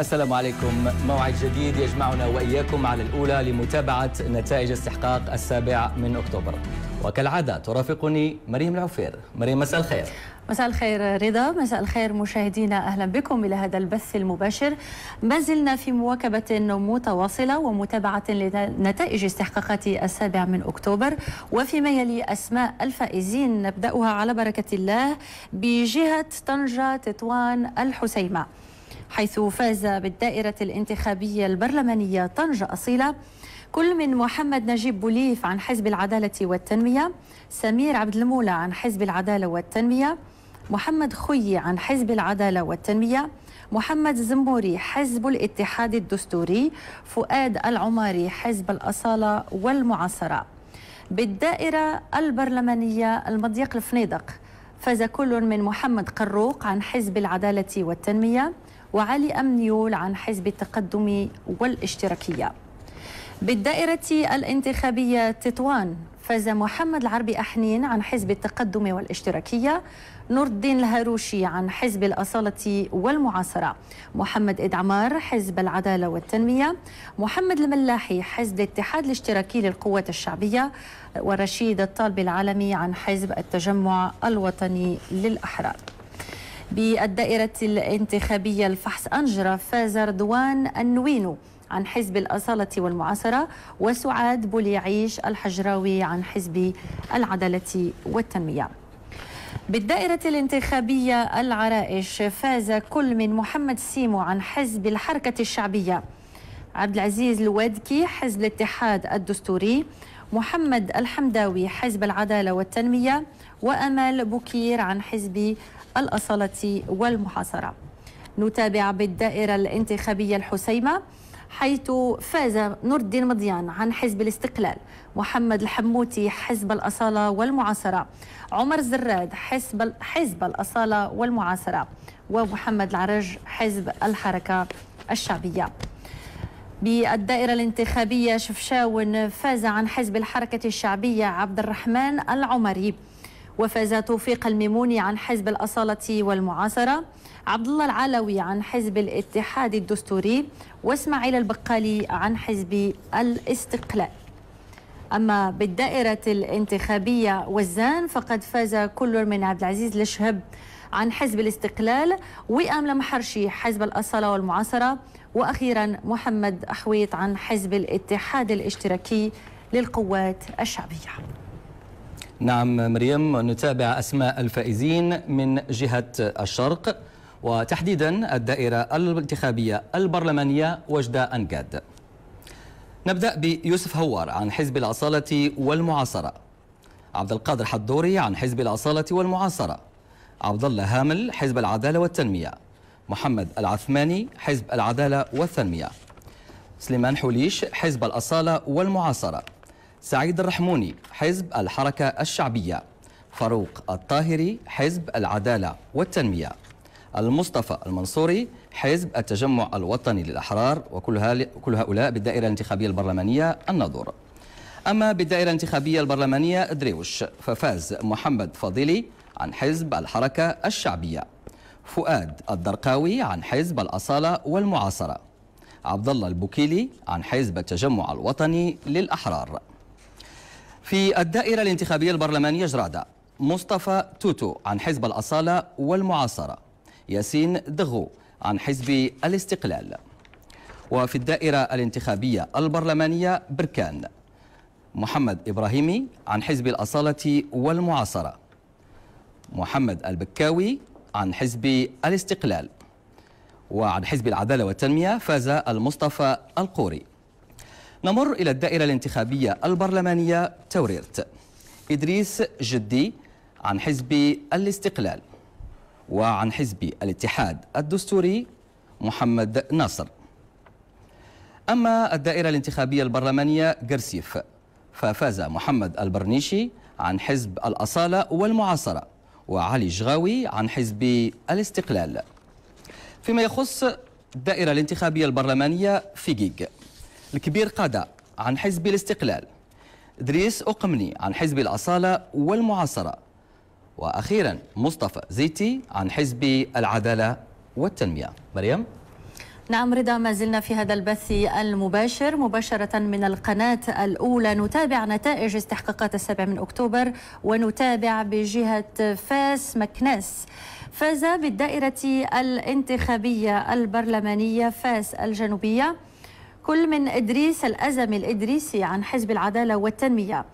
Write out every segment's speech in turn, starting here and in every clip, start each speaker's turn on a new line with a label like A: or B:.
A: السلام عليكم موعد جديد يجمعنا وإياكم على الأولى لمتابعة نتائج استحقاق السابع من أكتوبر وكالعادة ترافقني مريم العفير مريم مساء الخير
B: مساء الخير رضا مساء الخير مشاهدينا أهلا بكم إلى هذا البث المباشر ما زلنا في مواكبة متواصلة ومتابعة لنتائج استحقاقات السابع من أكتوبر وفيما يلي أسماء الفائزين نبدأها على بركة الله بجهة طنجة تطوان الحسيمة حيث فاز بالدائرة الانتخابية البرلمانية طنجة أصيلة كل من محمد نجيب بوليف عن حزب العدالة والتنمية سمير عبد المولى عن حزب العدالة والتنمية محمد خوي عن حزب العدالة والتنمية محمد زموري حزب الاتحاد الدستوري فؤاد العماري حزب الأصالة والمعاصرة بالدائرة البرلمانية المضيق الفنيدق فاز كل من محمد قروق عن حزب العدالة والتنمية وعلي أمنيول عن حزب التقدم والاشتراكية بالدائرة الانتخابية تطوان فاز محمد العربي أحنين عن حزب التقدم والاشتراكية نور الدين الهاروشي عن حزب الأصالة والمعاصرة محمد إدعمار حزب العدالة والتنمية محمد الملاحي حزب الاتحاد الاشتراكي للقوات الشعبية ورشيد الطالب العالمي عن حزب التجمع الوطني للأحرار بالدائرة الانتخابية الفحص أنجرة فاز رضوان النوينو عن حزب الأصالة والمعاصرة وسعاد بوليعيش الحجراوي عن حزب العدالة والتنمية بالدائرة الانتخابية العرائش فاز كل من محمد سيمو عن حزب الحركة الشعبية عبد العزيز الوادكي حزب الاتحاد الدستوري محمد الحمداوي حزب العدالة والتنمية وأمال بكير عن حزب الأصالة والمحاصرة نتابع بالدائرة الانتخابية الحسيمة حيث فاز نور الدين مضيان عن حزب الاستقلال محمد الحموتي حزب الأصالة والمعاصرة عمر زراد حزب, حزب الأصالة والمعاصرة ومحمد العرج حزب الحركة الشعبية بالدائرة الانتخابية شفشاون فاز عن حزب الحركة الشعبية عبد الرحمن العمري وفاز توفيق الميموني عن حزب الأصالة والمعاصرة عبد الله العلوي عن حزب الاتحاد الدستوري واسماعيل البقالي عن حزب الاستقلال أما بالدائرة الانتخابية وزان فقد فاز كل من عبد العزيز الشهب عن حزب الاستقلال وئام لمحرشي حزب الأصالة والمعاصرة وأخيرا محمد أحويط عن حزب الاتحاد الاشتراكي للقوات الشعبية
A: نعم مريم نتابع أسماء الفائزين من جهة الشرق وتحديدا الدائرة الانتخابية البرلمانية وجدة أنجاد نبدأ بيوسف هوار عن حزب الأصالة والمعاصرة عبد القادر حدوري عن حزب الأصالة والمعاصرة عبد الله هامل حزب العدالة والتنمية محمد العثماني حزب العدالة والتنمية سليمان حوليش حزب الأصالة والمعاصرة سعيد الرحموني حزب الحركة الشعبية فاروق الطاهري حزب العدالة والتنمية المصطفى المنصوري حزب التجمع الوطني للأحرار وكل هؤلاء بالدائرة الانتخابية البرلمانية النظر أما بالدائرة الانتخابية البرلمانية دريوش ففاز محمد فضيلي عن حزب الحركة الشعبية فؤاد الدرقاوي عن حزب الأصالة والمعاصرة عبد الله البوكيلي عن حزب التجمع الوطني للأحرار في الدائرة الانتخابية البرلمانية جرادة مصطفى توتو عن حزب الأصالة والمعاصرة ياسين دغو عن حزب الاستقلال وفي الدائرة الانتخابية البرلمانية بركان محمد إبراهيمي عن حزب الأصالة والمعاصرة محمد البكاوي عن حزب الاستقلال وعن حزب العدالة والتنمية فاز المصطفى القوري نمر إلى الدائرة الانتخابية البرلمانية توريرت إدريس جدي عن حزب الاستقلال وعن حزب الاتحاد الدستوري محمد ناصر أما الدائرة الانتخابية البرلمانية جرسيف ففاز محمد البرنيشي عن حزب الأصالة والمعاصرة وعلي جغاوي عن حزب الاستقلال فيما يخص الدائرة الانتخابية البرلمانية في جيج الكبير قادة عن حزب الاستقلال دريس أقمني عن حزب الأصالة والمعاصرة وأخيرا مصطفى زيتي عن حزب العدالة والتنمية مريم
B: نعم رضا ما زلنا في هذا البث المباشر مباشرة من القناة الأولى نتابع نتائج استحقاقات السابع من أكتوبر ونتابع بجهة فاس مكناس فاز بالدائرة الانتخابية البرلمانية فاس الجنوبية كل من إدريس الأزمي الإدريسي عن حزب العدالة والتنمية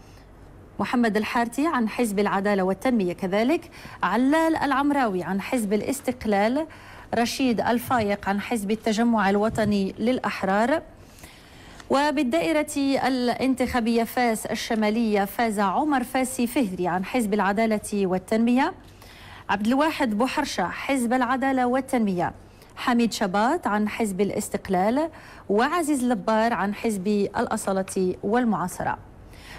B: محمد الحارتي عن حزب العدالة والتنمية كذلك علال العمراوي عن حزب الاستقلال رشيد الفايق عن حزب التجمع الوطني للأحرار وبالدائرة الانتخابية فاس الشمالية فاز عمر فاسي فهري عن حزب العدالة والتنمية عبد الواحد بوحرشة حزب العدالة والتنمية حميد شباط عن حزب الاستقلال وعزيز لبار عن حزب الأصالة والمعاصرة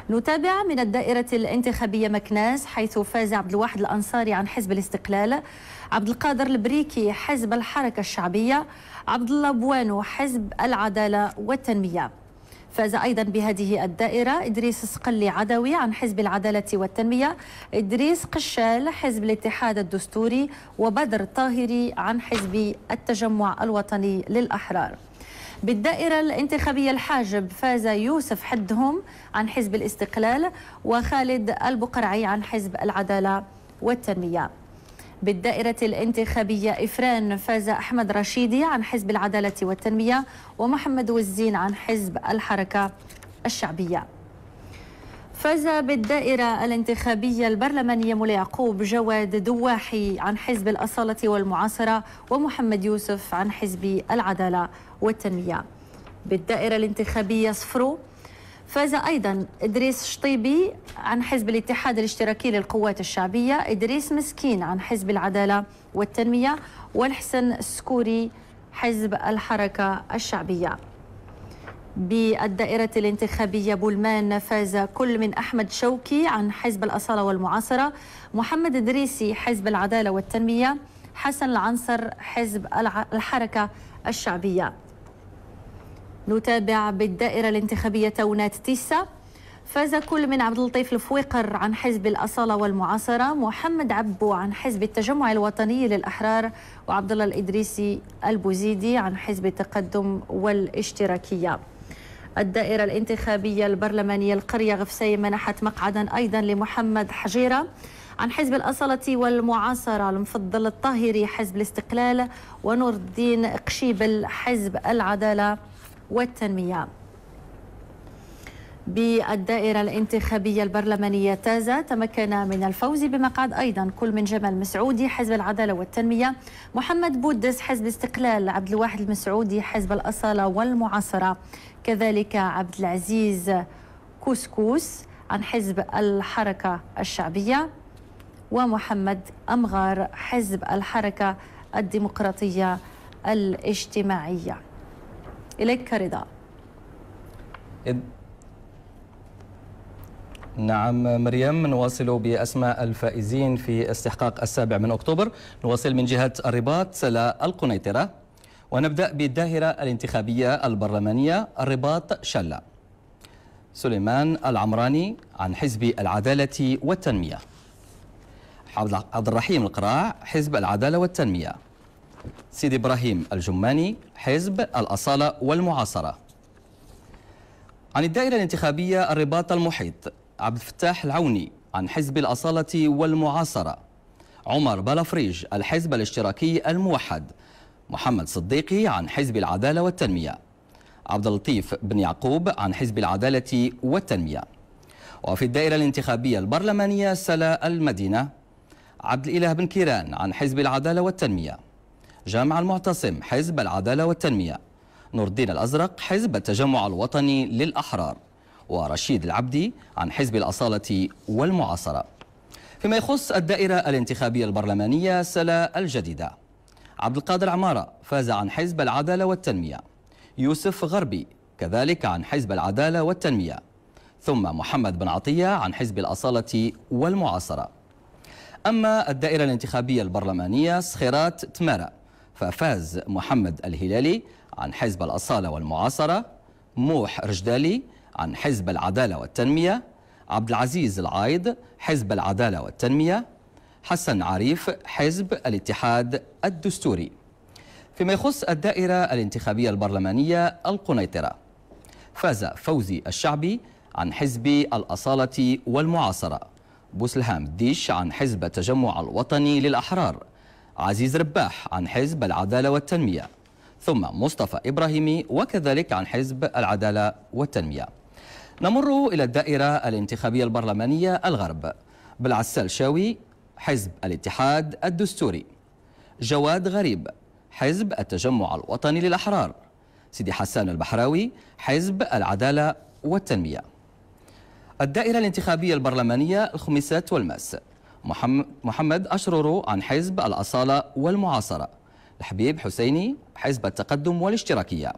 B: نتابع من الدائرة الانتخابية مكناس حيث فاز عبد الواحد الأنصاري عن حزب الاستقلال عبد القادر البريكي حزب الحركة الشعبية عبد الله بوانو حزب العدالة والتنمية فاز أيضا بهذه الدائرة إدريس سقلي عدوي عن حزب العدالة والتنمية إدريس قشال حزب الاتحاد الدستوري وبدر طاهري عن حزب التجمع الوطني للأحرار بالدائرة الانتخابية الحاجب فاز يوسف حدهم عن حزب الاستقلال وخالد البقرعي عن حزب العدالة والتنمية بالدائرة الانتخابية إفران فاز أحمد رشيدي عن حزب العدالة والتنمية ومحمد وزين عن حزب الحركة الشعبية فاز بالدائرة الانتخابية البرلمانية مولاي يعقوب جواد دواحي عن حزب الأصالة والمعاصرة ومحمد يوسف عن حزب العدالة والتنمية بالدائرة الانتخابية صفرو فاز أيضا إدريس شطيبي عن حزب الاتحاد الاشتراكي للقوات الشعبية إدريس مسكين عن حزب العدالة والتنمية والحسن السكوري حزب الحركة الشعبية بالدائرة الانتخابية بولمان فاز كل من أحمد شوكي عن حزب الأصالة والمعاصرة محمد إدريسي حزب العدالة والتنمية حسن العنصر حزب الحركة الشعبية نتابع بالدائرة الانتخابية تونات تيسا فاز كل من عبد اللطيف الفويقر عن حزب الأصالة والمعاصرة محمد عبو عن حزب التجمع الوطني للأحرار وعبد الله الإدريسي البوزيدي عن حزب التقدم والاشتراكية الدائرة الانتخابية البرلمانية القرية غفسي منحت مقعدا أيضا لمحمد حجيرة عن حزب الاصاله والمعاصرة المفضل الطاهري حزب الاستقلال ونور الدين قشيبل حزب العدالة والتنمية بالدائرة الانتخابية البرلمانية تازة تمكن من الفوز بمقعد أيضا كل من جمال مسعودي حزب العدالة والتنمية محمد بودس حزب الاستقلال عبد الواحد المسعودي حزب الأصالة والمعاصرة كذلك عبد العزيز كوسكوس عن حزب الحركة الشعبية ومحمد أمغار حزب الحركة الديمقراطية الاجتماعية إليك رضا
A: نعم مريم نواصل بأسماء الفائزين في استحقاق السابع من أكتوبر نواصل من جهة الرباط القنيطرة ونبدأ بالداهرة الانتخابية البرلمانية الرباط شلة سليمان العمراني عن حزب العدالة والتنمية عبد الرحيم القراع حزب العدالة والتنمية سيدي إبراهيم الجماني حزب الأصالة والمعاصرة عن الدائرة الانتخابية الرباط المحيط عبد الفتاح العوني عن حزب الأصالة والمعاصرة عمر بلافريج الحزب الاشتراكي الموحد محمد صديقي عن حزب العدالة والتنمية عبد اللطيف بن يعقوب عن حزب العدالة والتنمية وفي الدائرة الانتخابية البرلمانية سلا المدينة عبد الإله بن كيران عن حزب العدالة والتنمية جامع المعتصم حزب العدالة والتنمية نور الدين الأزرق حزب التجمع الوطني للأحرار ورشيد العبدي عن حزب الأصالة والمعاصرة فيما يخص الدائرة الانتخابية البرلمانية سلا الجديدة عبد القادر عمارة فاز عن حزب العدالة والتنمية يوسف غربي كذلك عن حزب العدالة والتنمية ثم محمد بن عطية عن حزب الأصالة والمعاصرة أما الدائرة الانتخابية البرلمانية سخيرات تمارا ففاز محمد الهلالي عن حزب الأصالة والمعاصرة موح رجدالي عن حزب العدالة والتنمية عبد العزيز العايد حزب العدالة والتنمية حسن عريف حزب الاتحاد الدستوري فيما يخص الدائرة الانتخابية البرلمانية القنيطرة فاز فوزي الشعبي عن حزب الأصالة والمعاصرة بوسلهام ديش عن حزب التجمع الوطني للأحرار عزيز رباح عن حزب العدالة والتنمية ثم مصطفى إبراهيمي وكذلك عن حزب العدالة والتنمية نمر إلى الدائرة الانتخابية البرلمانية الغرب بالعسال شاوي حزب الاتحاد الدستوري جواد غريب حزب التجمع الوطني للأحرار سيدي حسان البحراوي حزب العدالة والتنمية الدائرة الانتخابية البرلمانية الخميسات والماس محمد أشرر عن حزب الأصالة والمعاصرة الحبيب حسيني حزب التقدم والاشتراكية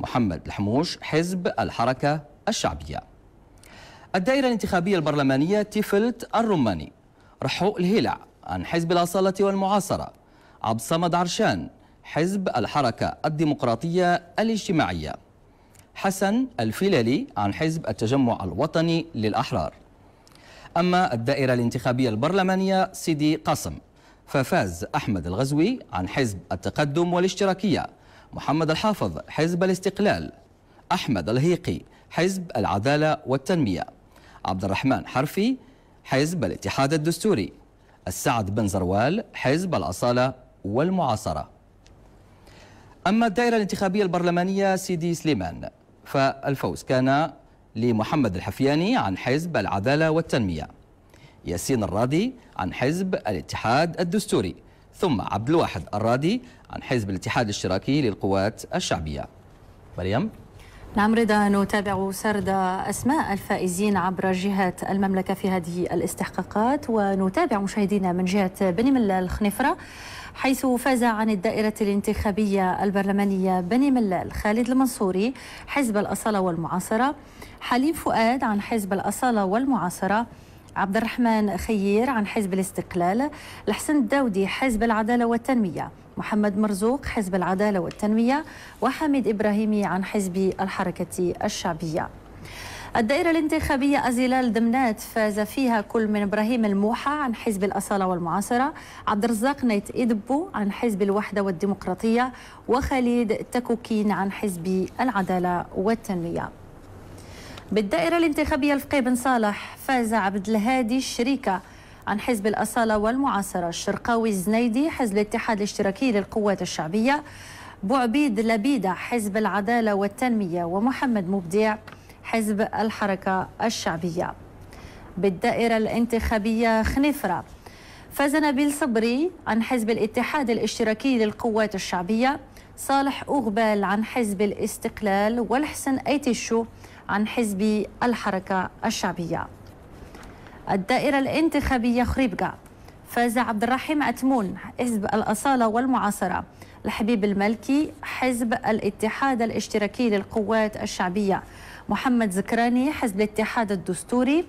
A: محمد الحموش حزب الحركة الشعبية الدائرة الانتخابية البرلمانية تيفلت الرماني رحو الهلع عن حزب الأصالة والمعاصرة عبد الصمد عرشان حزب الحركة الديمقراطية الاجتماعية حسن الفيلالي عن حزب التجمع الوطني للأحرار أما الدائرة الانتخابية البرلمانية سيدي قاسم ففاز أحمد الغزوي عن حزب التقدم والاشتراكية محمد الحافظ حزب الاستقلال أحمد الهيقي حزب العدالة والتنمية عبد الرحمن حرفي حزب الاتحاد الدستوري السعد بن زروال حزب الأصالة والمعاصرة أما الدائرة الانتخابية البرلمانية سيدي سليمان فالفوز كان لمحمد الحفياني عن حزب العدالة والتنمية ياسين الرادي عن حزب الاتحاد الدستوري ثم عبد الواحد الرادي عن حزب الاتحاد الاشتراكي للقوات الشعبية مريم
B: نعم رضا نتابع سرد أسماء الفائزين عبر جهات المملكة في هذه الاستحقاقات ونتابع مشاهدينا من جهة بني ملال الخنفرة حيث فاز عن الدائرة الانتخابية البرلمانية بني ملال خالد المنصوري حزب الأصالة والمعاصرة حليم فؤاد عن حزب الأصالة والمعاصرة عبد الرحمن خيير عن حزب الاستقلال الحسن الداودي حزب العدالة والتنمية محمد مرزوق حزب العدالة والتنمية وحميد إبراهيمي عن حزب الحركة الشعبية الدائرة الانتخابية أزيلال دمنات فاز فيها كل من إبراهيم الموحى عن حزب الأصالة والمعاصرة عبد الرزاق نيت إدبو عن حزب الوحدة والديمقراطية وخالد تكوكين عن حزب العدالة والتنمية بالدائرة الانتخابية الفقي بن صالح فاز عبد الهادي الشريكة عن حزب الأصالة والمعاصرة الشرقاوي الزنيدي حزب الاتحاد الاشتراكي للقوات الشعبية بوعبيد لبيدة حزب العدالة والتنمية ومحمد مبدع حزب الحركة الشعبية بالدائرة الانتخابية خنفرة فاز نبيل صبري عن حزب الاتحاد الاشتراكي للقوات الشعبية صالح أغبال عن حزب الاستقلال والحسن أيتشو عن حزب الحركة الشعبية الدائرة الانتخابية خريبقة فاز عبد الرحيم أتمون حزب الأصالة والمعاصرة الحبيب الملكي حزب الاتحاد الاشتراكي للقوات الشعبية محمد زكراني حزب الاتحاد الدستوري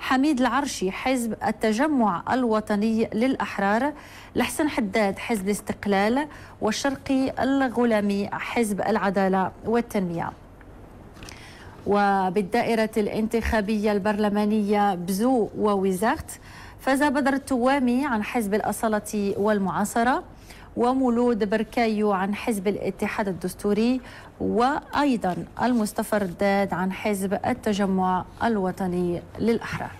B: حميد العرشي حزب التجمع الوطني للأحرار لحسن حداد حزب الاستقلال والشرقي الغلامي حزب العدالة والتنمية وبالدائرة الانتخابية البرلمانية بزو ووزارت فاز بدر التوامي عن حزب الأصالة والمعاصرة ومولود بركايو عن حزب الاتحاد الدستوري وأيضا المصطفى رداد عن حزب التجمع الوطني للأحرار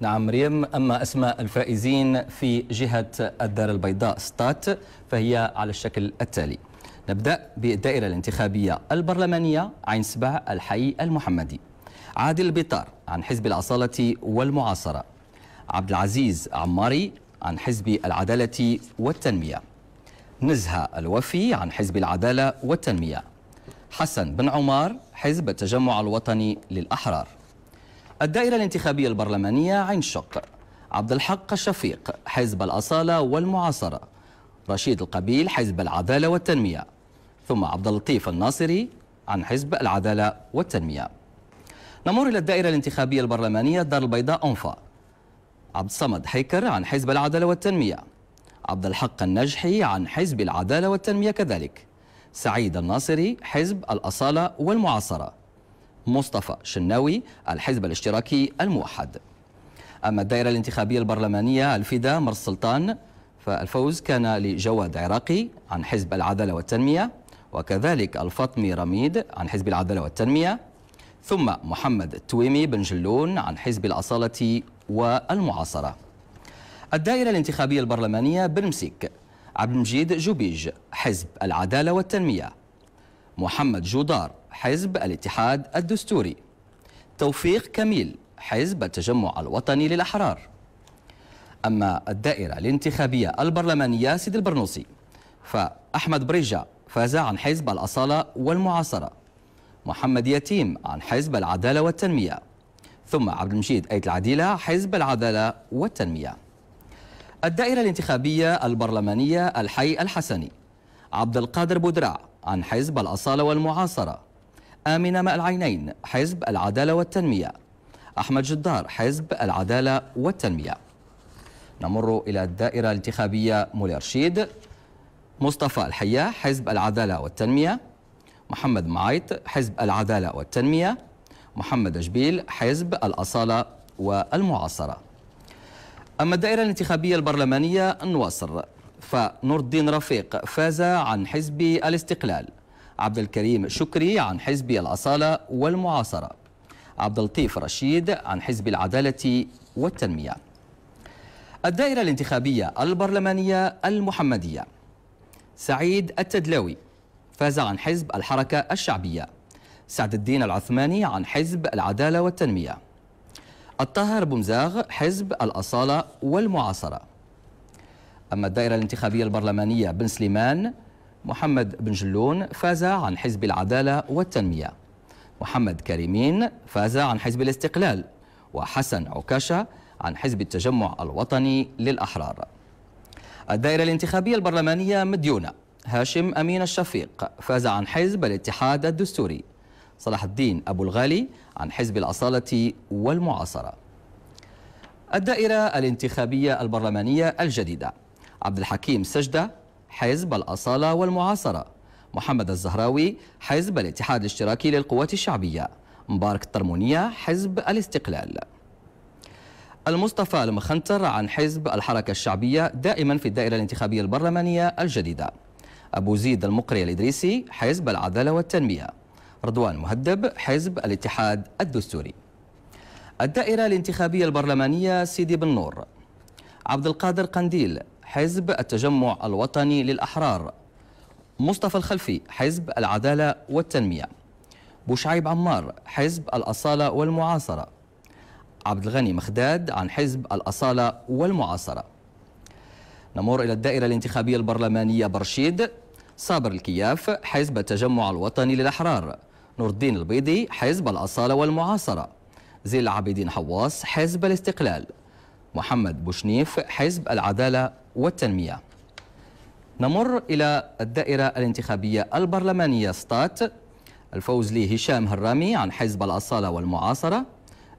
A: نعم مريم أما أسماء الفائزين في جهة الدار البيضاء ستات فهي على الشكل التالي نبدأ بالدائرة الانتخابية البرلمانية عين سبع الحي المحمدي عادل البطار عن حزب العصالة والمعاصرة عبد العزيز عماري عن حزب العدالة والتنمية نزهة الوفي عن حزب العدالة والتنمية حسن بن عمار حزب التجمع الوطني للأحرار الدائرة الانتخابية البرلمانية عين شق عبد الحق الشفيق حزب الأصالة والمعاصرة رشيد القبيل حزب العدالة والتنمية ثم عبد اللطيف الناصري عن حزب العدالة والتنمية نمر إلى الدائرة الانتخابية البرلمانية الدار البيضاء أنفا عبد الصمد حيكر عن حزب العدالة والتنمية عبد الحق النجحي عن حزب العدالة والتنمية كذلك سعيد الناصري حزب الأصالة والمعاصرة مصطفى شناوي الحزب الاشتراكي الموحد أما الدائرة الانتخابية البرلمانية الفدا مر السلطان فالفوز كان لجواد عراقي عن حزب العدالة والتنمية وكذلك الفاطمي رميد عن حزب العدالة والتنمية ثم محمد التويمي بن جلون عن حزب الأصالة والمعاصرة الدائرة الانتخابية البرلمانية بالمسيك عبد المجيد جوبيج حزب العدالة والتنمية محمد جودار حزب الاتحاد الدستوري توفيق كميل حزب التجمع الوطني للأحرار أما الدائرة الانتخابية البرلمانية سيد البرنوسي فأحمد بريجة فاز عن حزب الأصالة والمعاصرة محمد يتيم عن حزب العدالة والتنمية ثم عبد المجيد أيت العديلة حزب العدالة والتنمية الدائرة الانتخابية البرلمانية الحي الحسني عبد القادر بودراع عن حزب الأصالة والمعاصرة آمنة ماء العينين حزب العدالة والتنمية أحمد جدار حزب العدالة والتنمية نمر إلى الدائرة الانتخابية مولي رشيد مصطفى الحياة حزب العدالة والتنمية محمد معيط حزب العدالة والتنمية محمد جبيل حزب الأصالة والمعاصرة أما الدائرة الانتخابية البرلمانية النواصر فنور الدين رفيق فاز عن حزب الاستقلال عبد الكريم شكري عن حزب الأصالة والمعاصرة عبد اللطيف رشيد عن حزب العدالة والتنمية الدائرة الانتخابية البرلمانية المحمدية سعيد التدلاوي فاز عن حزب الحركة الشعبية سعد الدين العثماني عن حزب العدالة والتنمية الطاهر بومزاغ حزب الأصالة والمعاصرة أما الدائرة الانتخابية البرلمانية بن سليمان محمد بن جلون فاز عن حزب العدالة والتنمية محمد كريمين فاز عن حزب الاستقلال وحسن عكاشة عن حزب التجمع الوطني للأحرار الدائرة الانتخابية البرلمانية مديونة هاشم أمين الشفيق فاز عن حزب الاتحاد الدستوري صلاح الدين أبو الغالي عن حزب الأصالة والمعاصرة الدائرة الانتخابية البرلمانية الجديدة عبد الحكيم سجدة حزب الأصالة والمعاصرة محمد الزهراوي حزب الاتحاد الاشتراكي للقوات الشعبية مبارك الطرمونية حزب الاستقلال المصطفى المخنتر عن حزب الحركة الشعبية دائما في الدائرة الانتخابية البرلمانية الجديدة أبو زيد المقري الإدريسي حزب العدالة والتنمية رضوان مهدب حزب الاتحاد الدستوري الدائرة الانتخابية البرلمانية سيدي بن نور عبد القادر قنديل حزب التجمع الوطني للأحرار مصطفى الخلفي حزب العدالة والتنمية بوشعيب عمار حزب الأصالة والمعاصرة عبد الغني مخداد عن حزب الأصالة والمعاصرة نمر إلى الدائرة الانتخابية البرلمانية برشيد صابر الكياف حزب التجمع الوطني للأحرار نور الدين البيضي حزب الأصالة والمعاصرة زيل العابدين حواس حزب الاستقلال محمد بوشنيف حزب العدالة والتنمية نمر إلى الدائرة الانتخابية البرلمانية ستات الفوز لهشام هشام هرامي عن حزب الأصالة والمعاصرة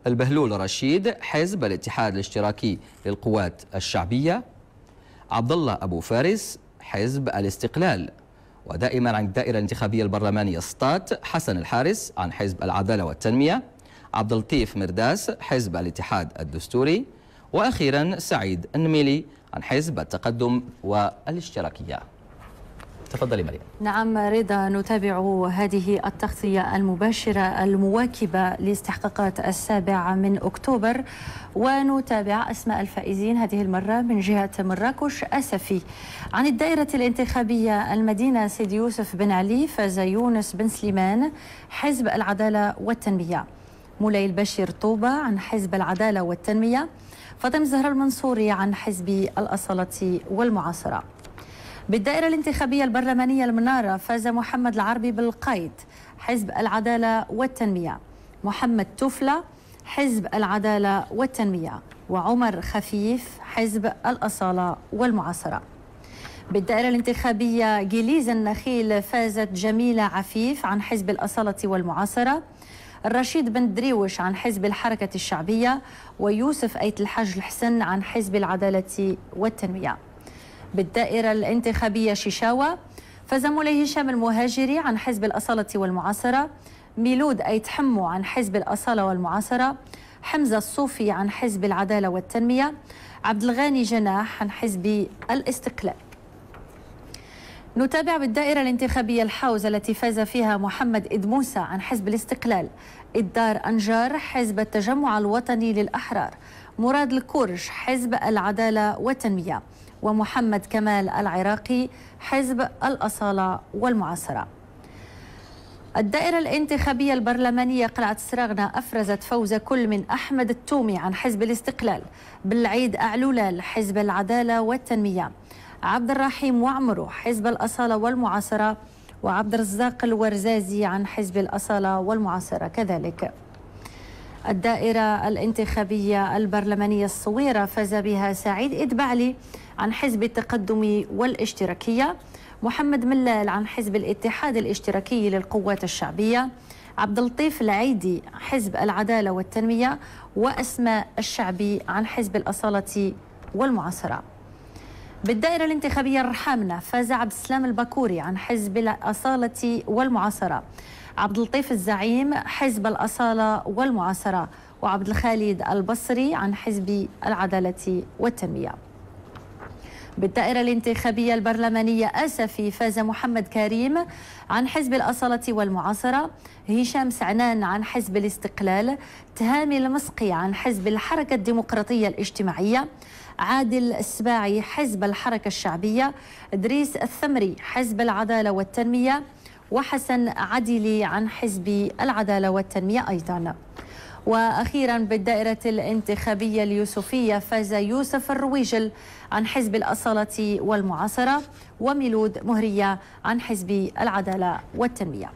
A: البهلول رشيد حزب الاتحاد الاشتراكي للقوات الشعبية عبد الله أبو فارس حزب الاستقلال ودائما عن الدائرة الانتخابية البرلمانية ستات حسن الحارس عن حزب العدالة والتنمية عبد اللطيف مرداس حزب الاتحاد الدستوري وأخيرا سعيد النميلي عن حزب التقدم والاشتراكية تفضلي مريم
B: نعم رضا نتابع هذه التغطية المباشرة المواكبة لاستحقاقات السابع من أكتوبر ونتابع أسماء الفائزين هذه المرة من جهة مراكش أسفي عن الدائرة الانتخابية المدينة سيد يوسف بن علي فاز يونس بن سليمان حزب العدالة والتنمية مولاي البشير طوبة عن حزب العدالة والتنمية فاطمة زهرة المنصوري عن حزب الأصالة والمعاصرة بالدائرة الانتخابية البرلمانية المنارة فاز محمد العربي بالقيد حزب العدالة والتنمية محمد توفلة حزب العدالة والتنمية وعمر خفيف حزب الأصالة والمعاصرة بالدائرة الانتخابية جليز النخيل فازت جميلة عفيف عن حزب الأصالة والمعاصرة الرشيد بن دريوش عن حزب الحركة الشعبية ويوسف أيت الحاج الحسن عن حزب العدالة والتنمية بالدائرة الانتخابية فاز مولاي هشام المهاجري عن حزب الأصالة والمعاصرة ميلود أي تحمو عن حزب الأصالة والمعاصرة حمزة الصوفي عن حزب العدالة والتنمية عبد الغاني جناح عن حزب الاستقلال نتابع بالدائرة الانتخابية الحوز التي فاز فيها محمد إدموسة عن حزب الاستقلال إدار أنجار حزب التجمع الوطني للأحرار مراد الكرش حزب العدالة والتنمية ومحمد كمال العراقي حزب الأصالة والمعاصرة الدائرة الانتخابية البرلمانية قلعة سراغنا أفرزت فوز كل من أحمد التومي عن حزب الاستقلال بالعيد أعلولال حزب العدالة والتنمية عبد الرحيم وعمرو حزب الأصالة والمعاصرة وعبد الرزاق الورزازي عن حزب الأصالة والمعاصرة كذلك الدائرة الانتخابية البرلمانية الصويرة فاز بها سعيد إدبعلي عن حزب التقدم والاشتراكية محمد ملال عن حزب الاتحاد الاشتراكي للقوات الشعبية عبد اللطيف العيدي حزب العدالة والتنمية وأسماء الشعبي عن حزب الأصالة والمعاصرة بالدائرة الانتخابية الرحامنة فاز عبد السلام البكوري عن حزب الأصالة والمعاصرة عبد اللطيف الزعيم حزب الأصالة والمعاصرة وعبد الخالد البصري عن حزب العدالة والتنمية بالدائرة الانتخابية البرلمانية أسفي فاز محمد كريم عن حزب الأصالة والمعاصرة هشام سعنان عن حزب الاستقلال تهامي المسقي عن حزب الحركة الديمقراطية الاجتماعية عادل السباعي حزب الحركة الشعبية إدريس الثمري حزب العدالة والتنمية وحسن عدلي عن حزب العدالة والتنمية أيضاً وأخيرا بالدائرة الانتخابية اليوسفية فاز يوسف الرويجل عن حزب الأصالة والمعاصرة وميلود مهرية عن حزب العدالة والتنمية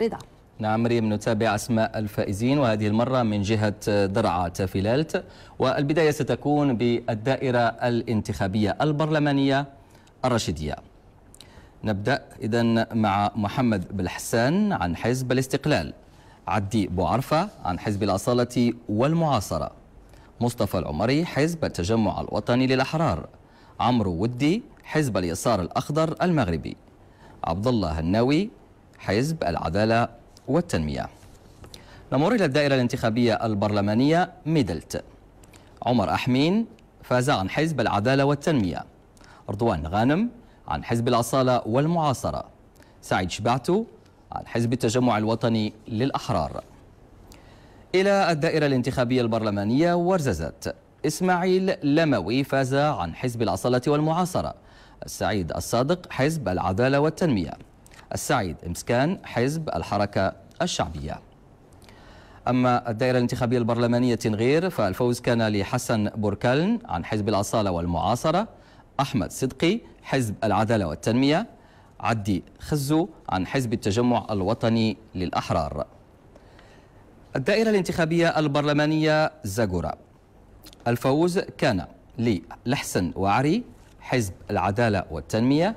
B: رضا
A: نعم مريم نتابع أسماء الفائزين وهذه المرة من جهة درعا تافيلالت والبداية ستكون بالدائرة الانتخابية البرلمانية الرشيدية نبدأ إذا مع محمد بالحسان عن حزب الاستقلال عدي بوعرفة عن حزب الأصالة والمعاصرة مصطفى العمري حزب التجمع الوطني للأحرار عمرو ودي حزب اليسار الأخضر المغربي عبد الله الناوي حزب العدالة والتنمية نمر إلى الدائرة الانتخابية البرلمانية ميدلت عمر أحمين فاز عن حزب العدالة والتنمية رضوان غانم عن حزب الأصالة والمعاصرة سعيد شبعتو عن حزب التجمع الوطني للأحرار إلى الدائرة الانتخابية البرلمانية ورززت إسماعيل لموي فاز عن حزب العصالة والمعاصرة السعيد الصادق حزب العدالة والتنمية السعيد إمسكان حزب الحركة الشعبية أما الدائرة الانتخابية البرلمانية غير فالفوز كان لحسن بوركالن عن حزب العصالة والمعاصرة أحمد صدقي حزب العدالة والتنمية عدي خزو عن حزب التجمع الوطني للأحرار الدائرة الانتخابية البرلمانية زاغورا الفوز كان للحسن وعري حزب العدالة والتنمية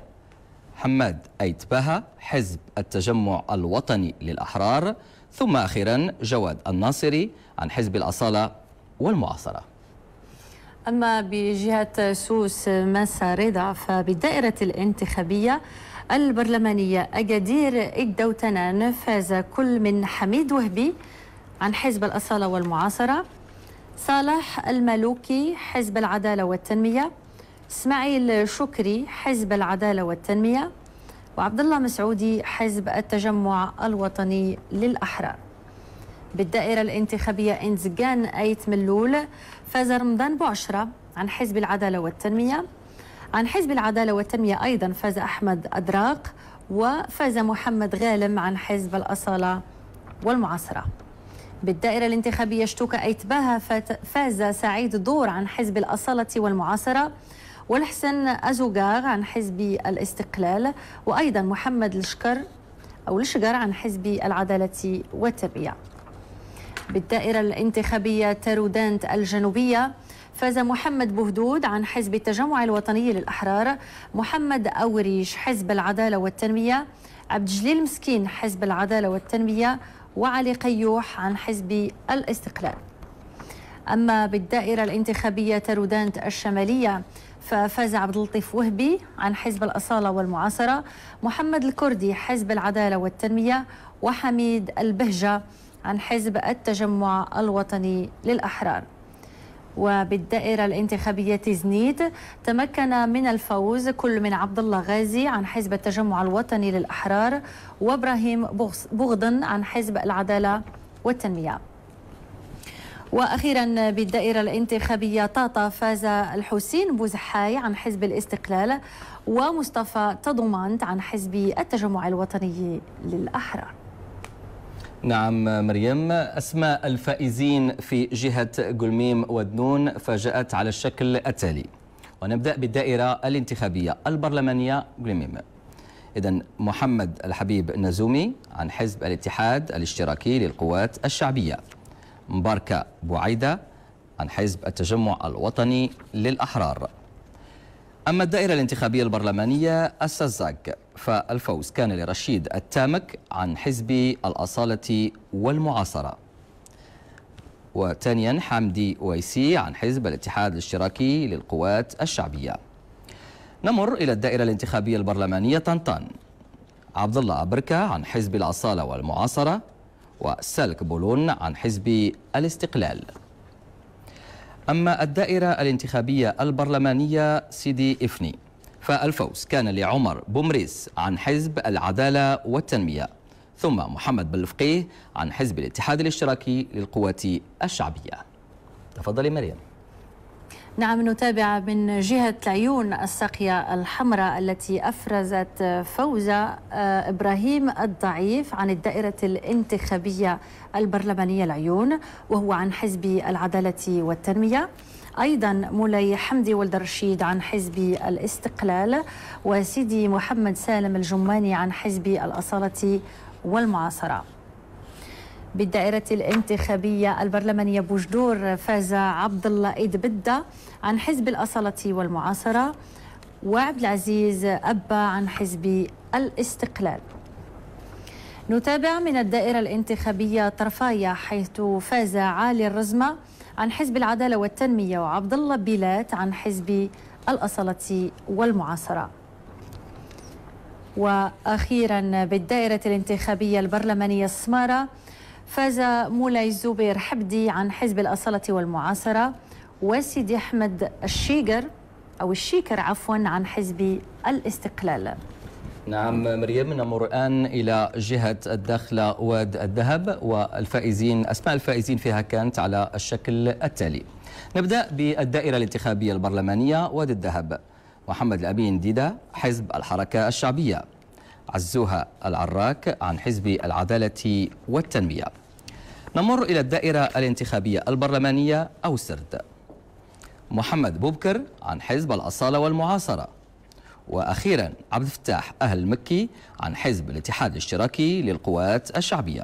A: حماد أيت بها حزب التجمع الوطني للأحرار ثم أخيرا جواد الناصري عن حزب الأصالة والمعاصرة
B: أما بجهة سوس مسا رضا فبالدائرة الانتخابية البرلمانية أجدير الدوتنان فاز كل من حميد وهبي عن حزب الأصالة والمعاصرة صالح المالوكي حزب العدالة والتنمية اسماعيل شكري حزب العدالة والتنمية وعبد الله مسعودي حزب التجمع الوطني للأحرار بالدائرة الانتخابية انزقان أيت ملول فاز رمضان بوعشرة عن حزب العدالة والتنمية عن حزب العدالة والتنمية أيضا فاز أحمد أدراق وفاز محمد غالم عن حزب الأصالة والمعاصرة بالدائرة الانتخابية شتوكا بها فاز سعيد دور عن حزب الأصالة والمعاصرة والحسن أزوغاغ عن حزب الاستقلال وأيضا محمد الشكر أو الشجر عن حزب العدالة والتنمية بالدائرة الانتخابية ترودانت الجنوبية فاز محمد بهدود عن حزب التجمع الوطني للأحرار محمد أوريش حزب العدالة والتنمية عبد الجليل مسكين حزب العدالة والتنمية وعلي قيوح عن حزب الاستقلال أما بالدائرة الانتخابية ترودانت الشمالية ففاز عبد اللطيف وهبي عن حزب الأصالة والمعاصرة محمد الكردي حزب العدالة والتنمية وحميد البهجة عن حزب التجمع الوطني للأحرار وبالدائرة الانتخابية زنيد تمكن من الفوز كل من عبد الله غازي عن حزب التجمع الوطني للأحرار وابراهيم بغضن عن حزب العدالة والتنمية واخيرا بالدائره الانتخابيه طاطا فاز الحسين بوزحاي عن حزب الاستقلال ومصطفى تضمانت عن حزب التجمع الوطني للاحرار
A: نعم مريم أسماء الفائزين في جهة قلميم ودنون فجأت على الشكل التالي ونبدأ بالدائرة الانتخابية البرلمانية قلميم إذا محمد الحبيب النزومي عن حزب الاتحاد الاشتراكي للقوات الشعبية مباركة بوعيدة عن حزب التجمع الوطني للأحرار أما الدائرة الانتخابية البرلمانية السزاك فالفوز كان لرشيد التامك عن حزب الأصالة والمعاصرة وثانيا حمدي ويسي عن حزب الاتحاد الاشتراكي للقوات الشعبية نمر إلى الدائرة الانتخابية البرلمانية طنطان عبد الله أبركة عن حزب الأصالة والمعاصرة وسالك بولون عن حزب الاستقلال أما الدائرة الانتخابية البرلمانية سيدي إفني فالفوز كان لعمر بومريس عن حزب العدالة والتنمية ثم محمد بلفقيه عن حزب الاتحاد الاشتراكي للقوات الشعبية تفضلي مريم
B: نعم نتابع من جهة العيون الساقية الحمراء التي أفرزت فوز آه، إبراهيم الضعيف عن الدائرة الانتخابية البرلمانية العيون وهو عن حزب العدالة والتنمية أيضا مولاي حمدي ولد رشيد عن حزب الاستقلال وسيدي محمد سالم الجماني عن حزب الأصالة والمعاصرة بالدائرة الانتخابية البرلمانية بوجدور فاز عبد الله إيد بدة عن حزب الأصالة والمعاصرة وعبد العزيز أبا عن حزب الاستقلال نتابع من الدائرة الانتخابية طرفايا حيث فاز علي الرزمة عن حزب العدالة والتنمية وعبد الله بيلات عن حزب الأصالة والمعاصرة وأخيرا بالدائرة الانتخابية البرلمانية السمارة فاز مولاي زبير حبدي عن حزب الأصالة والمعاصرة وسيدي أحمد الشيقر أو الشيكر عفوا عن حزب الاستقلال
A: نعم مريم نمر الآن إلى جهة الدخلة واد الذهب والفائزين أسماء الفائزين فيها كانت على الشكل التالي نبدأ بالدائرة الانتخابية البرلمانية واد الذهب محمد الأمين ديدا حزب الحركة الشعبية عزوها العراك عن حزب العدالة والتنمية نمر إلى الدائرة الانتخابية البرلمانية أو سرد محمد بوبكر عن حزب الأصالة والمعاصرة وأخيرا عبد الفتاح أهل مكي عن حزب الاتحاد الاشتراكي للقوات الشعبية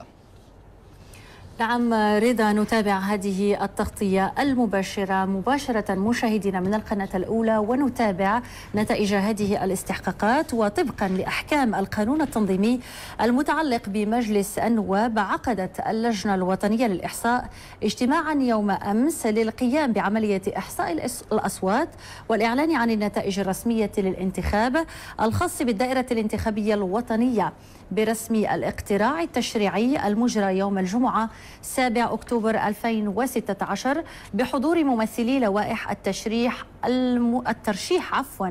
B: نعم رضا نتابع هذه التغطية المباشرة مباشرة مشاهدينا من القناة الأولى ونتابع نتائج هذه الاستحقاقات وطبقا لأحكام القانون التنظيمي المتعلق بمجلس النواب عقدت اللجنة الوطنية للإحصاء اجتماعا يوم أمس للقيام بعملية إحصاء الأصوات والإعلان عن النتائج الرسمية للانتخاب الخاص بالدائرة الانتخابية الوطنية برسم الاقتراع التشريعي المجرى يوم الجمعة 7 أكتوبر 2016 بحضور ممثلي لوائح التشريح الم... الترشيح عفوا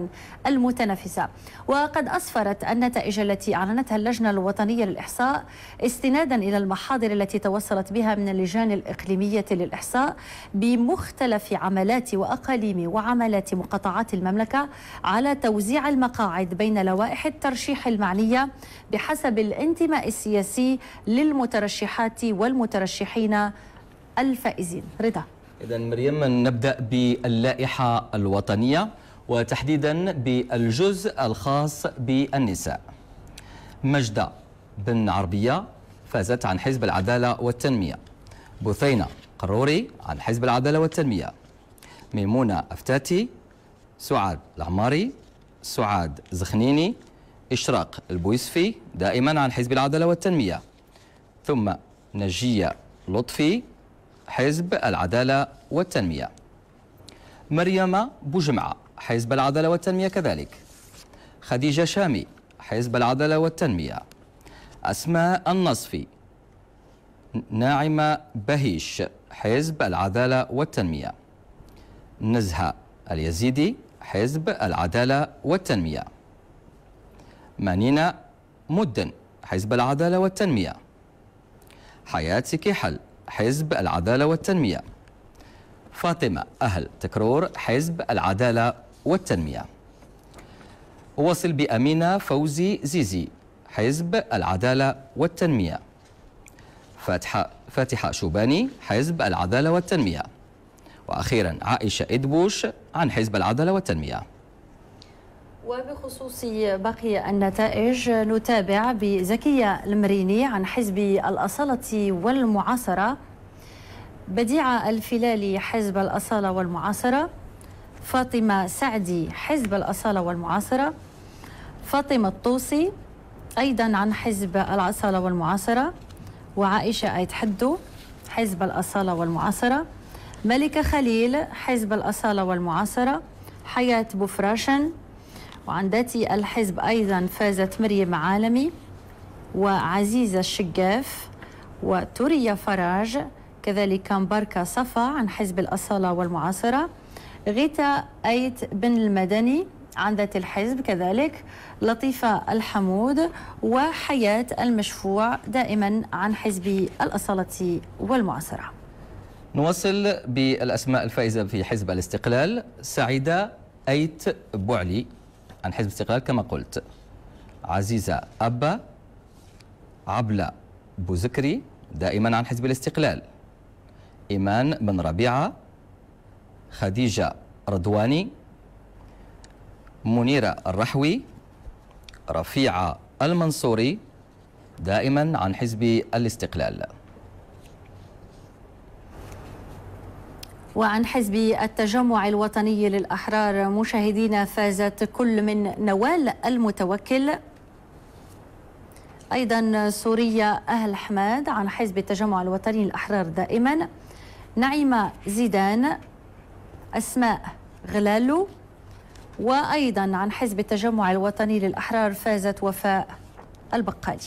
B: المتنافسة وقد أسفرت النتائج التي أعلنتها اللجنة الوطنية للإحصاء استنادا إلى المحاضر التي توصلت بها من اللجان الإقليمية للإحصاء بمختلف عملات وأقاليم وعملات مقاطعات المملكة على توزيع المقاعد بين لوائح الترشيح المعنية بحسب الانتماء السياسي للمترشحات والمترشحين الفائزين رضا
A: إذا مريم نبدأ باللائحة الوطنية وتحديدا بالجزء الخاص بالنساء مجدة بن عربية فازت عن حزب العدالة والتنمية بثينة قروري عن حزب العدالة والتنمية ميمونة أفتاتي سعاد العماري سعاد زخنيني إشراق البويسفي دائما عن حزب العدالة والتنمية ثم نجية لطفي حزب العدالة والتنمية مريم بوجمعة حزب العدالة والتنمية كذلك خديجة شامي حزب العدالة والتنمية أسماء النصفي ناعمة بهيش حزب العدالة والتنمية نزهة اليزيدي حزب العدالة والتنمية مانينا مدن حزب العدالة والتنمية حياة سكيحل حزب العدالة والتنمية فاطمة أهل تكرور حزب العدالة والتنمية وصل بأمينة فوزي زيزي حزب العدالة والتنمية فاتحة, فاتحة شوباني حزب العدالة والتنمية وأخيرا عائشة إدبوش عن حزب العدالة والتنمية
B: وبخصوص باقي النتائج نتابع بزكية المريني عن حزب الأصالة والمعاصرة بديعة الفلالي حزب الأصالة والمعاصرة فاطمة سعدي حزب الأصالة والمعاصرة فاطمة الطوسي أيضا عن حزب الأصالة والمعاصرة وعائشة أيت حدو حزب الأصالة والمعاصرة ملكة خليل حزب الأصالة والمعاصرة حياة بوفراشن وعن ذاتي الحزب أيضا فازت مريم عالمي وعزيزة الشقاف وتوريا فراج كذلك مباركة صفا عن حزب الأصالة والمعاصرة غيتا أيت بن المدني عن ذات الحزب كذلك لطيفة الحمود وحياة المشفوع دائما عن حزب الأصالة والمعاصرة
A: نواصل بالأسماء الفائزة في حزب الاستقلال سعيدة أيت بوعلي عن حزب الاستقلال كما قلت عزيزة أبا عبلة بوزكري دائما عن حزب الاستقلال إيمان بن ربيعة خديجة رضواني منيرة الرحوي رفيعة المنصوري دائما عن حزب الاستقلال
B: وعن حزب التجمع الوطني للأحرار مشاهدينا فازت كل من نوال المتوكل أيضا سوريا أهل حماد عن حزب التجمع الوطني الأحرار دائما نعيمة زيدان أسماء غلالو وأيضا عن حزب التجمع الوطني للأحرار فازت وفاء البقالي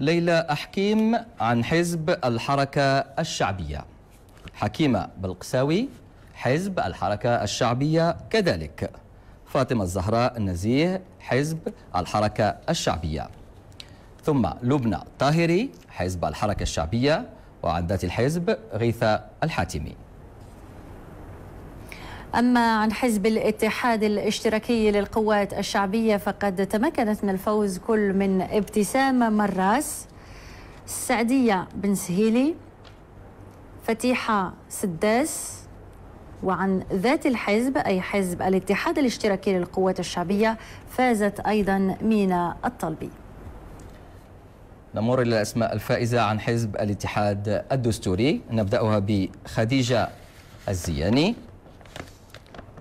A: ليلى أحكيم عن حزب الحركة الشعبية حكيمة بالقساوي حزب الحركة الشعبية كذلك فاطمة الزهراء النزيه حزب الحركة الشعبية ثم لبنى طاهري حزب الحركة الشعبية وعن ذات الحزب غيثة الحاتمي
B: أما عن حزب الاتحاد الاشتراكي للقوات الشعبية فقد تمكنت من الفوز كل من ابتسام مراس السعدية بن سهيلي فتيحة سداس وعن ذات الحزب أي حزب الاتحاد الاشتراكي للقوات الشعبية فازت أيضا مينا الطلبي
A: نمر إلى الأسماء الفائزة عن حزب الاتحاد الدستوري نبدأها بخديجة الزياني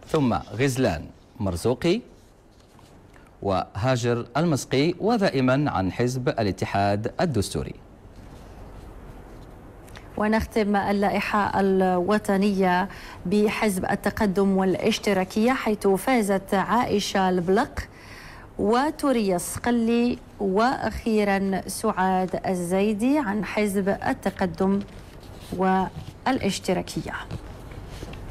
A: ثم غزلان مرزوقي وهاجر المسقي ودائما عن حزب الاتحاد الدستوري
B: ونختم اللائحة الوطنية بحزب التقدم والاشتراكية حيث فازت عائشة البلق وتوريا الصقلي وأخيرا سعاد الزيدي عن حزب التقدم والاشتراكية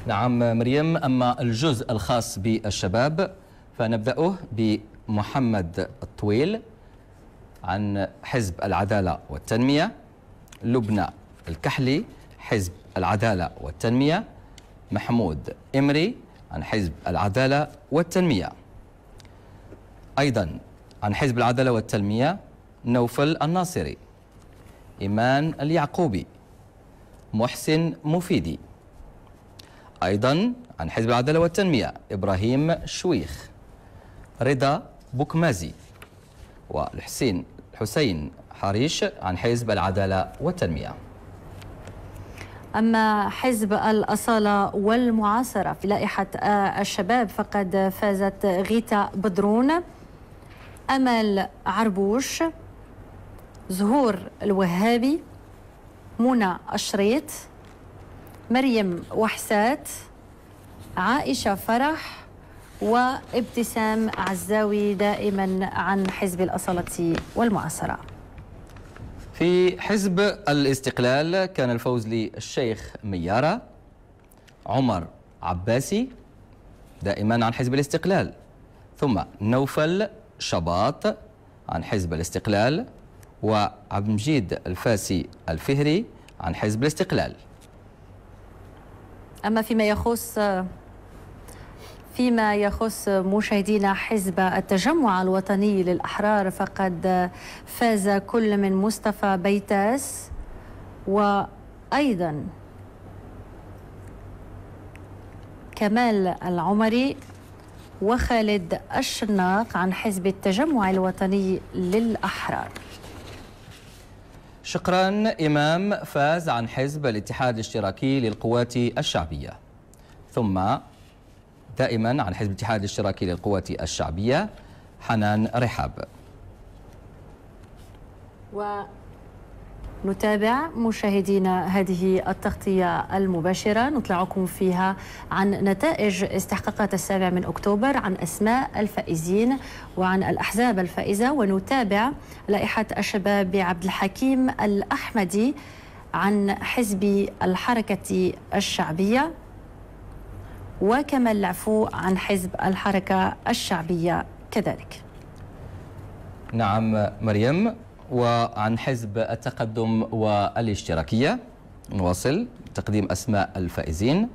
A: نعم مريم أما الجزء الخاص بالشباب فنبدأه بمحمد الطويل عن حزب العدالة والتنمية لبنى الكحلي حزب العدالة والتنمية محمود إمري عن حزب العدالة والتنمية أيضا عن حزب العدالة والتنمية نوفل الناصري إيمان اليعقوبي محسن مفيدي أيضا عن حزب العدالة والتنمية إبراهيم شويخ رضا بوكمازي والحسين حسين حريش عن حزب العدالة والتنمية
B: أما حزب الأصالة والمعاصرة في لائحة الشباب فقد فازت غيتا بدرون أمل عربوش زهور الوهابي منى الشريط مريم وحسات عائشة فرح وابتسام عزاوي دائما عن حزب الأصالة والمعاصرة
A: في حزب الاستقلال كان الفوز للشيخ ميارة عمر عباسي دائما عن حزب الاستقلال ثم نوفل شباط عن حزب الاستقلال وعبد المجيد الفاسي الفهري عن حزب الاستقلال
B: أما فيما يخص فيما يخص مشاهدينا حزب التجمع الوطني للأحرار فقد فاز كل من مصطفى بيتاس وأيضا كمال العمري وخالد الشناق عن حزب التجمع الوطني للأحرار
A: شكرا إمام فاز عن حزب الاتحاد الاشتراكي للقوات الشعبية ثم دائما عن حزب الاتحاد الاشتراكي للقوات الشعبية حنان رحاب
B: و نتابع مشاهدينا هذه التغطية المباشرة نطلعكم فيها عن نتائج استحقاقات السابع من أكتوبر عن أسماء الفائزين وعن الأحزاب الفائزة ونتابع لائحة الشباب بعبد الحكيم الأحمدي عن حزب الحركة الشعبية وكما العفو عن حزب الحركة الشعبية كذلك
A: نعم مريم وعن حزب التقدم والاشتراكية نواصل تقديم أسماء الفائزين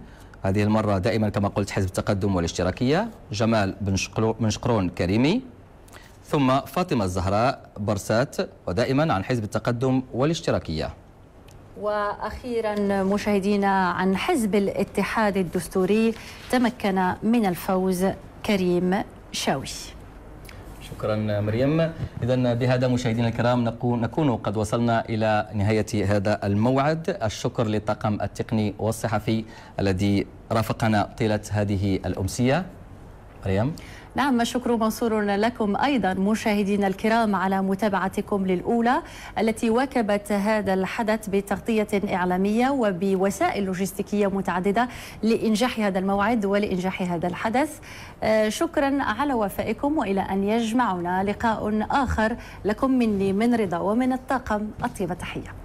A: هذه المرة دائما كما قلت حزب التقدم والاشتراكية جمال بن شقرون كريمي ثم فاطمة الزهراء برسات ودائما عن حزب التقدم والاشتراكية
B: واخيرا مشاهدينا عن حزب الاتحاد الدستوري تمكن من الفوز كريم شاوي
A: شكرا مريم اذا بهذا مشاهدينا الكرام نكون قد وصلنا الى نهايه هذا الموعد الشكر للطاقم التقني والصحفي الذي رافقنا طيله هذه الامسيه مريم
B: نعم الشكر منصور لكم أيضا مشاهدينا الكرام على متابعتكم للأولى التي واكبت هذا الحدث بتغطية إعلامية وبوسائل لوجستيكية متعددة لإنجاح هذا الموعد ولإنجاح هذا الحدث آه، شكرا على وفائكم وإلى أن يجمعنا لقاء آخر لكم مني من رضا ومن الطاقم الطيبة تحية